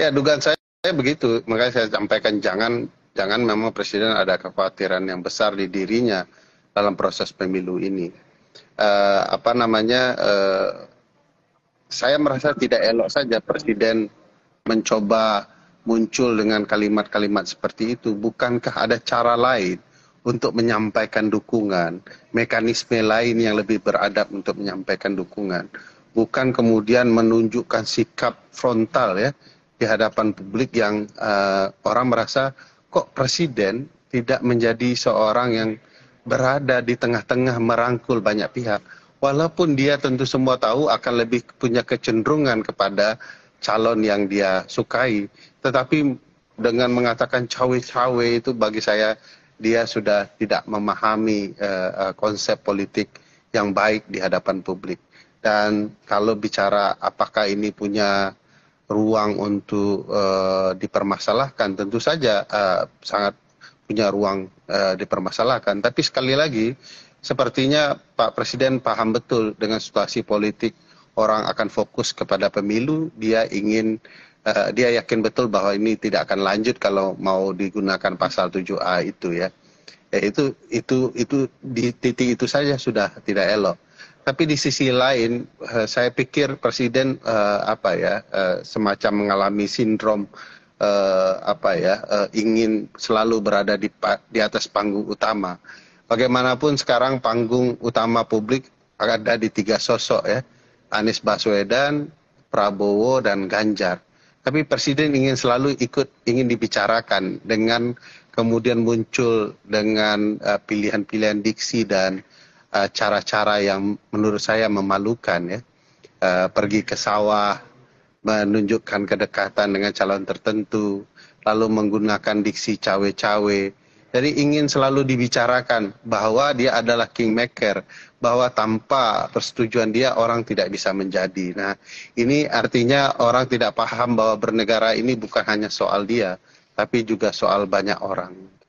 Ya dugaan saya, saya begitu, makanya saya sampaikan jangan jangan memang presiden ada kekhawatiran yang besar di dirinya dalam proses pemilu ini. Uh, apa namanya? Uh, saya merasa tidak elok saja presiden mencoba muncul dengan kalimat-kalimat seperti itu. Bukankah ada cara lain untuk menyampaikan dukungan, mekanisme lain yang lebih beradab untuk menyampaikan dukungan, bukan kemudian menunjukkan sikap frontal ya di hadapan publik yang eh, orang merasa kok presiden tidak menjadi seorang yang berada di tengah-tengah merangkul banyak pihak. Walaupun dia tentu semua tahu akan lebih punya kecenderungan kepada calon yang dia sukai, tetapi dengan mengatakan cawe-cawe itu bagi saya dia sudah tidak memahami uh, konsep politik yang baik di hadapan publik. Dan kalau bicara apakah ini punya ruang untuk uh, dipermasalahkan tentu saja uh, sangat punya ruang uh, dipermasalahkan tapi sekali lagi sepertinya Pak Presiden paham betul dengan situasi politik orang akan fokus kepada pemilu dia ingin uh, dia yakin betul bahwa ini tidak akan lanjut kalau mau digunakan pasal 7A itu ya, ya itu itu itu di titik itu saja sudah tidak elok tapi di sisi lain eh, saya pikir presiden eh, apa ya eh, semacam mengalami sindrom apa ya ingin selalu berada di di atas panggung utama. Bagaimanapun sekarang panggung utama publik ada di tiga sosok ya. Anies Baswedan, Prabowo dan Ganjar. Tapi presiden ingin selalu ikut ingin dibicarakan dengan kemudian muncul dengan pilihan-pilihan uh, pilihan -pilihan diksi dan Eh, cara-cara yang menurut saya memalukan ya uh, pergi ke sawah menunjukkan kedekatan dengan calon tertentu lalu menggunakan diksi cawe-cawe jadi ingin selalu dibicarakan bahwa dia adalah kingmaker bahwa tanpa persetujuan dia orang tidak bisa menjadi nah ini artinya orang tidak paham bahwa bernegara ini bukan hanya soal dia tapi juga soal banyak orang